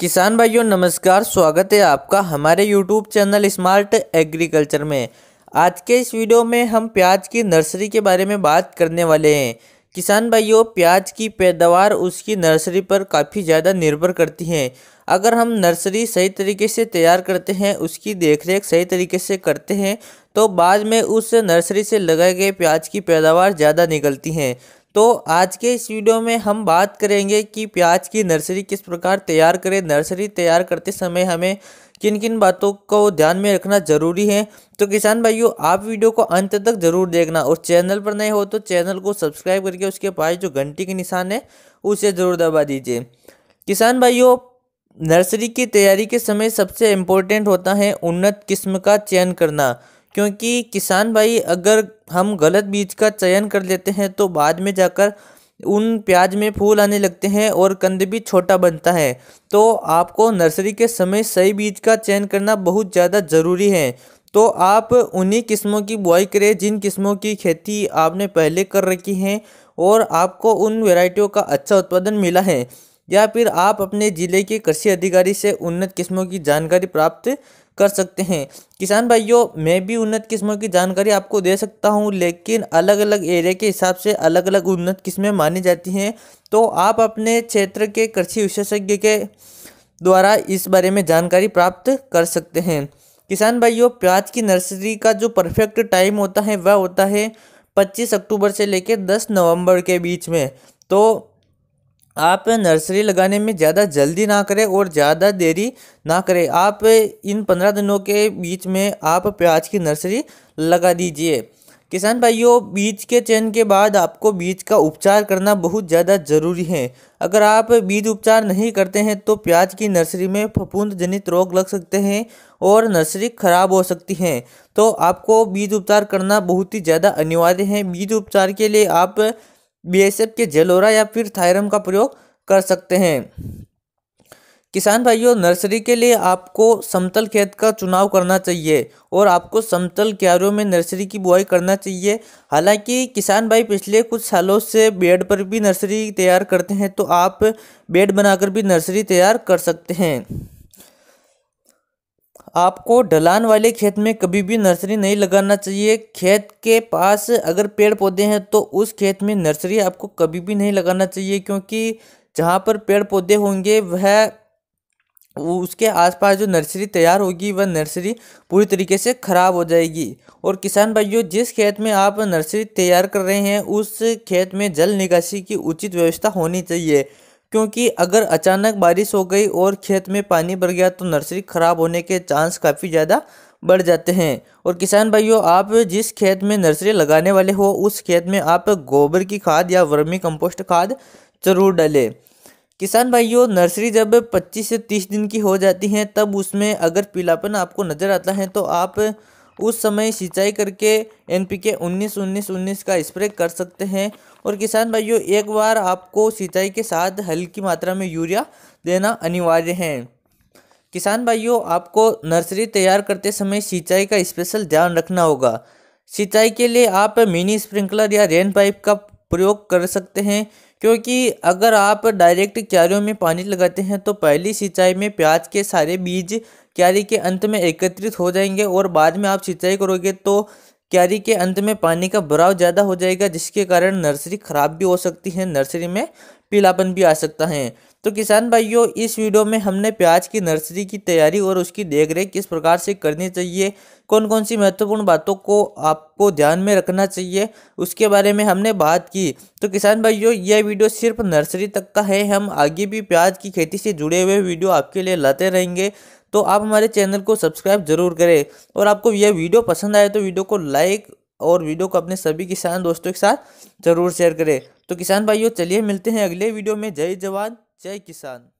किसान भाइयों नमस्कार स्वागत है आपका हमारे यूट्यूब चैनल स्मार्ट एग्रीकल्चर में आज के इस वीडियो में हम प्याज की नर्सरी के बारे में बात करने वाले हैं किसान भाइयों प्याज की पैदावार उसकी नर्सरी पर काफ़ी ज़्यादा निर्भर करती है अगर हम नर्सरी सही तरीके से तैयार करते हैं उसकी देखरेख सही तरीके से करते हैं तो बाद में उस नर्सरी से लगाए गए प्याज की पैदावार ज़्यादा निकलती हैं तो आज के इस वीडियो में हम बात करेंगे कि प्याज की नर्सरी किस प्रकार तैयार करें नर्सरी तैयार करते समय हमें किन किन बातों को ध्यान में रखना ज़रूरी है तो किसान भाइयों आप वीडियो को अंत तक ज़रूर देखना और चैनल पर नए हो तो चैनल को सब्सक्राइब करके उसके पास जो घंटी के निशान है उसे ज़रूर दबा दीजिए किसान भाइयों नर्सरी की तैयारी के समय सबसे इम्पोर्टेंट होता है उन्नत किस्म का चयन करना क्योंकि किसान भाई अगर हम गलत बीज का चयन कर लेते हैं तो बाद में जाकर उन प्याज में फूल आने लगते हैं और कंद भी छोटा बनता है तो आपको नर्सरी के समय सही बीज का चयन करना बहुत ज़्यादा ज़रूरी है तो आप उन्हीं किस्मों की बुआई करें जिन किस्मों की खेती आपने पहले कर रखी है और आपको उन वेराइटियों का अच्छा उत्पादन मिला है या फिर आप अपने ज़िले के कृषि अधिकारी से उन्नत किस्मों की जानकारी प्राप्त कर सकते हैं किसान भाइयों मैं भी उन्नत किस्मों की जानकारी आपको दे सकता हूं लेकिन अलग अलग एरिया के हिसाब से अलग अलग उन्नत किस्में मानी जाती हैं तो आप अपने क्षेत्र के कृषि विशेषज्ञ के द्वारा इस बारे में जानकारी प्राप्त कर सकते हैं किसान भाइयों प्याज की नर्सरी का जो परफेक्ट टाइम होता है वह होता है पच्चीस अक्टूबर से लेकर दस नवंबर के बीच में तो आप नर्सरी लगाने में ज़्यादा जल्दी ना करें और ज़्यादा देरी ना करें आप इन पंद्रह दिनों के बीच में आप प्याज की नर्सरी लगा दीजिए किसान भाइयों बीज के चयन के बाद आपको बीज का उपचार करना बहुत ज़्यादा ज़रूरी है अगर आप बीज उपचार नहीं करते हैं तो प्याज की नर्सरी में फफूंद जनित रोग लग सकते हैं और नर्सरी खराब हो सकती हैं तो आपको बीज उपचार करना बहुत ही ज़्यादा अनिवार्य है बीज उपचार के लिए आप बीएसएफ के जेलोरा या फिर थायरम का प्रयोग कर सकते हैं किसान भाइयों नर्सरी के लिए आपको समतल खेत का चुनाव करना चाहिए और आपको समतल क्यारों में नर्सरी की बुआई करना चाहिए हालांकि किसान भाई पिछले कुछ सालों से बेड पर भी नर्सरी तैयार करते हैं तो आप बेड बनाकर भी नर्सरी तैयार कर सकते हैं आपको ढलान वाले खेत में कभी भी नर्सरी नहीं लगाना चाहिए खेत के पास अगर पेड़ पौधे हैं तो उस खेत में नर्सरी आपको कभी भी नहीं लगाना चाहिए क्योंकि जहाँ पर पेड़ पौधे होंगे वह उसके आसपास जो नर्सरी तैयार होगी वह नर्सरी पूरी तरीके से ख़राब हो जाएगी और किसान भाइयों जिस खेत में आप नर्सरी तैयार कर रहे हैं उस खेत में जल निकासी की उचित व्यवस्था होनी चाहिए क्योंकि अगर अचानक बारिश हो गई और खेत में पानी भर गया तो नर्सरी ख़राब होने के चांस काफ़ी ज़्यादा बढ़ जाते हैं और किसान भाइयों आप जिस खेत में नर्सरी लगाने वाले हो उस खेत में आप गोबर की खाद या वर्मी कंपोस्ट खाद ज़रूर डालें किसान भाइयों नर्सरी जब 25 से 30 दिन की हो जाती है तब उसमें अगर पीलापन आपको नज़र आता है तो आप उस समय सिंचाई करके एन पी के उन्नीस उन्नीस उन्नीस का स्प्रे कर सकते हैं और किसान भाइयों एक बार आपको सिंचाई के साथ हल्की मात्रा में यूरिया देना अनिवार्य है किसान भाइयों आपको नर्सरी तैयार करते समय सिंचाई का स्पेशल ध्यान रखना होगा सिंचाई के लिए आप मिनी स्प्रिंकलर या रेन पाइप का प्रयोग कर सकते हैं क्योंकि अगर आप डायरेक्ट क्यारियों में पानी लगाते हैं तो पहली सिंचाई में प्याज के सारे बीज क्यारी के अंत में एकत्रित हो जाएंगे और बाद में आप सिंचाई करोगे तो क्यारी के अंत में पानी का भराव ज़्यादा हो जाएगा जिसके कारण नर्सरी ख़राब भी हो सकती है नर्सरी में पीलापन भी आ सकता है तो किसान भाइयों इस वीडियो में हमने प्याज की नर्सरी की तैयारी और उसकी देखरेख किस प्रकार से करनी चाहिए कौन कौन सी महत्वपूर्ण बातों को आपको ध्यान में रखना चाहिए उसके बारे में हमने बात की तो किसान भाइयों यह वीडियो सिर्फ नर्सरी तक का है हम आगे भी प्याज की खेती से जुड़े हुए वीडियो आपके लिए लाते रहेंगे तो आप हमारे चैनल को सब्सक्राइब जरूर करें और आपको यह वीडियो पसंद आए तो वीडियो को लाइक और वीडियो को अपने सभी किसान दोस्तों के साथ जरूर शेयर करें तो किसान भाइयों चलिए मिलते हैं अगले वीडियो में जय जवान जय किसान